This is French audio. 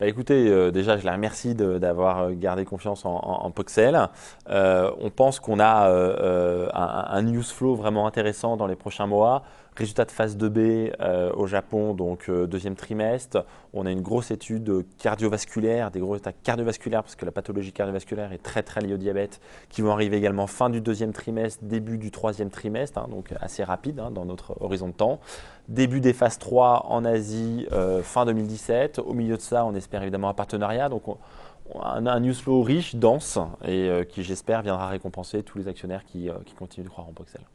Bah, écoutez, euh, déjà, je la remercie d'avoir euh, gardé confiance en, Poxel. Euh, on pense qu'on a un, news flow vraiment intéressant dans les prochains mois. Résultat de phase 2B au Japon, donc deuxième trimestre. On a une grosse étude cardiovasculaire, des gros états cardiovasculaires, parce que la pathologie cardiovasculaire est très très liée au diabète, qui vont arriver également fin du deuxième trimestre, début du troisième trimestre, hein, donc assez rapide hein, dans notre horizon de temps. Début des phases 3 en Asie, fin 2017. Au milieu de ça, on est espère évidemment un partenariat. Donc on, a un newsflow riche, dense et euh, qui j'espère viendra récompenser tous les actionnaires qui, euh, qui continuent de croire en Bruxelles.